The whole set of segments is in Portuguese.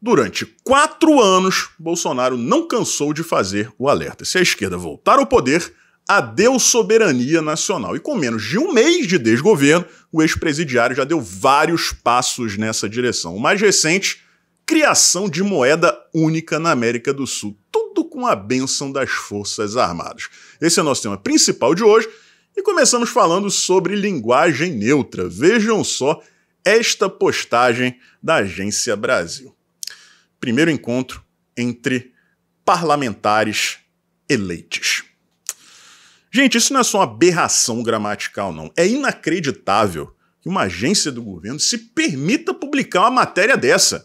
Durante quatro anos, Bolsonaro não cansou de fazer o alerta. Se a esquerda voltar ao poder, adeus soberania nacional. E com menos de um mês de desgoverno, o ex-presidiário já deu vários passos nessa direção. O mais recente, criação de moeda única na América do Sul. Tudo com a benção das Forças Armadas. Esse é o nosso tema principal de hoje e começamos falando sobre linguagem neutra. Vejam só esta postagem da Agência Brasil primeiro encontro entre parlamentares eleitos. Gente, isso não é só uma aberração gramatical, não. É inacreditável que uma agência do governo se permita publicar uma matéria dessa.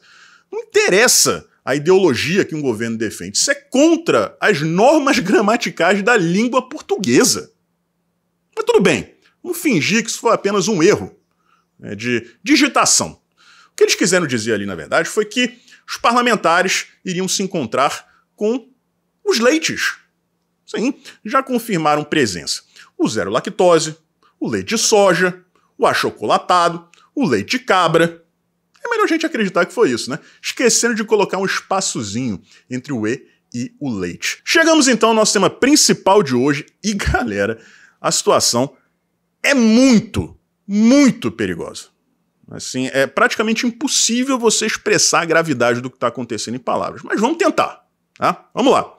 Não interessa a ideologia que um governo defende. Isso é contra as normas gramaticais da língua portuguesa. Mas tudo bem, vamos fingir que isso foi apenas um erro né, de digitação. O que eles quiseram dizer ali, na verdade, foi que os parlamentares iriam se encontrar com os leites. Sim, já confirmaram presença. O zero lactose, o leite de soja, o achocolatado, o leite de cabra. É melhor a gente acreditar que foi isso, né? Esquecendo de colocar um espaçozinho entre o E e o leite. Chegamos então ao nosso tema principal de hoje e galera, a situação é muito, muito perigosa. Assim, é praticamente impossível você expressar a gravidade do que está acontecendo em palavras. Mas vamos tentar, tá? Vamos lá.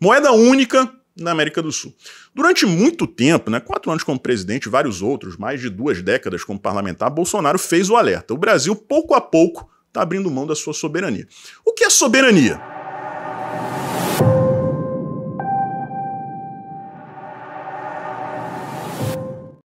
Moeda única na América do Sul. Durante muito tempo, né, quatro anos como presidente e vários outros, mais de duas décadas como parlamentar, Bolsonaro fez o alerta. O Brasil, pouco a pouco, está abrindo mão da sua soberania. O que é soberania?